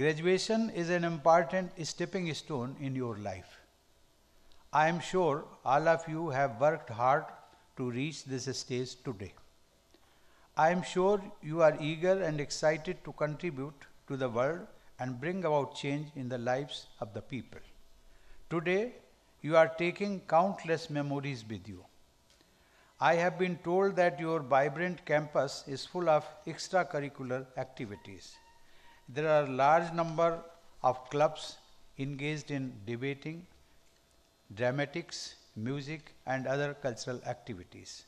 Graduation is an important stepping stone in your life. I am sure all of you have worked hard to reach this stage today. I am sure you are eager and excited to contribute to the world and bring about change in the lives of the people. Today, you are taking countless memories with you. I have been told that your vibrant campus is full of extracurricular activities there are large number of clubs engaged in debating, dramatics, music and other cultural activities.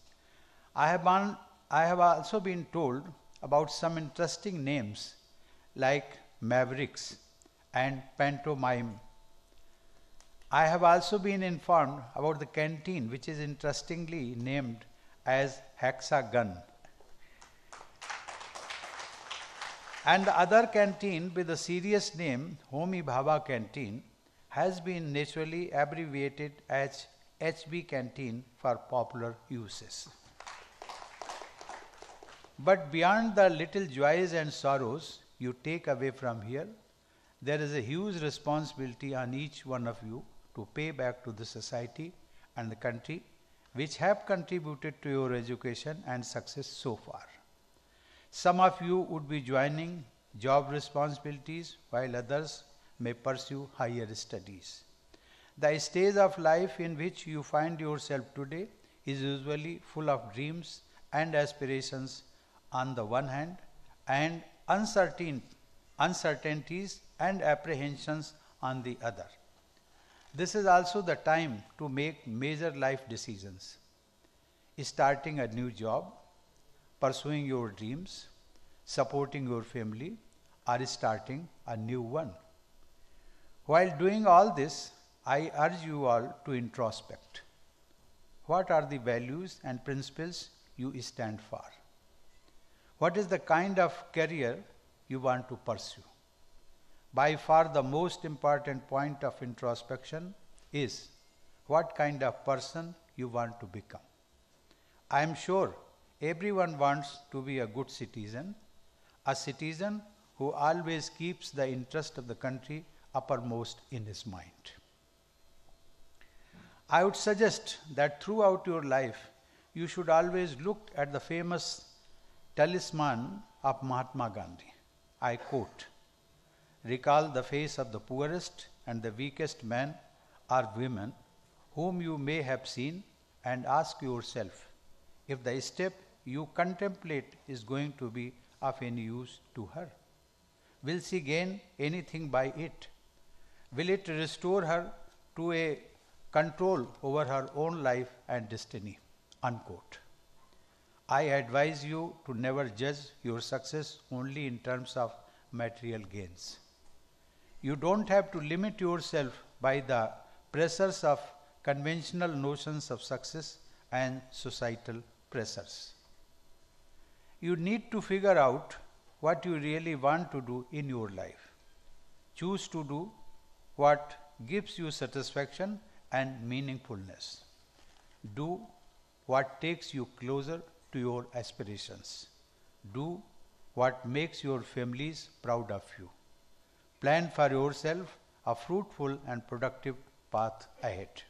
I have, I have also been told about some interesting names like mavericks and pantomime. I have also been informed about the canteen which is interestingly named as hexagon. And the other canteen with the serious name Homi Bhava Canteen has been naturally abbreviated as HB Canteen for popular uses. But beyond the little joys and sorrows you take away from here, there is a huge responsibility on each one of you to pay back to the society and the country which have contributed to your education and success so far. Some of you would be joining job responsibilities while others may pursue higher studies. The stage of life in which you find yourself today is usually full of dreams and aspirations on the one hand and uncertain, uncertainties and apprehensions on the other. This is also the time to make major life decisions. Starting a new job, pursuing your dreams, supporting your family or starting a new one. While doing all this, I urge you all to introspect. What are the values and principles you stand for? What is the kind of career you want to pursue? By far, the most important point of introspection is what kind of person you want to become. I am sure everyone wants to be a good citizen a citizen who always keeps the interest of the country uppermost in his mind. I would suggest that throughout your life, you should always look at the famous talisman of Mahatma Gandhi. I quote Recall the face of the poorest and the weakest men, or women whom you may have seen and ask yourself if the step you contemplate is going to be of any use to her? Will she gain anything by it? Will it restore her to a control over her own life and destiny? Unquote. I advise you to never judge your success only in terms of material gains. You don't have to limit yourself by the pressures of conventional notions of success and societal pressures you need to figure out what you really want to do in your life. Choose to do what gives you satisfaction and meaningfulness. Do what takes you closer to your aspirations. Do what makes your families proud of you. Plan for yourself a fruitful and productive path ahead.